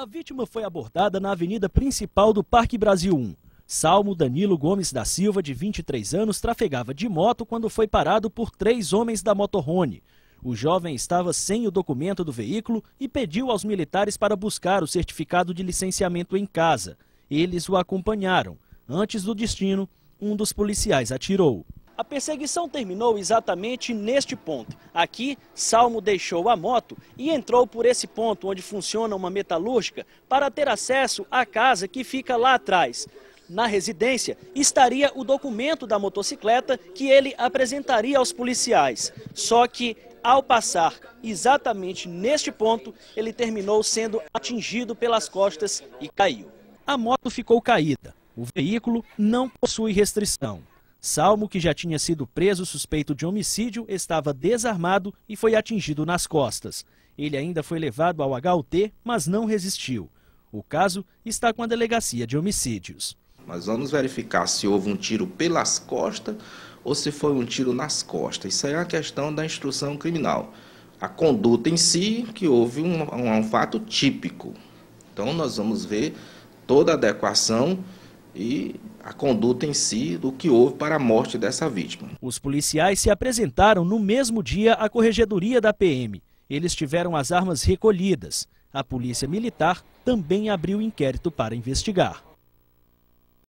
A vítima foi abordada na avenida principal do Parque Brasil 1. Salmo Danilo Gomes da Silva, de 23 anos, trafegava de moto quando foi parado por três homens da motorhome. O jovem estava sem o documento do veículo e pediu aos militares para buscar o certificado de licenciamento em casa. Eles o acompanharam. Antes do destino, um dos policiais atirou. A perseguição terminou exatamente neste ponto. Aqui, Salmo deixou a moto e entrou por esse ponto onde funciona uma metalúrgica para ter acesso à casa que fica lá atrás. Na residência estaria o documento da motocicleta que ele apresentaria aos policiais. Só que, ao passar exatamente neste ponto, ele terminou sendo atingido pelas costas e caiu. A moto ficou caída. O veículo não possui restrição. Salmo, que já tinha sido preso suspeito de homicídio, estava desarmado e foi atingido nas costas. Ele ainda foi levado ao HUT, mas não resistiu. O caso está com a delegacia de homicídios. Nós vamos verificar se houve um tiro pelas costas ou se foi um tiro nas costas. Isso é a questão da instrução criminal. A conduta em si, que houve um, um, um fato típico. Então, nós vamos ver toda a adequação e a conduta em si do que houve para a morte dessa vítima. Os policiais se apresentaram no mesmo dia à corregedoria da PM. Eles tiveram as armas recolhidas. A polícia militar também abriu inquérito para investigar.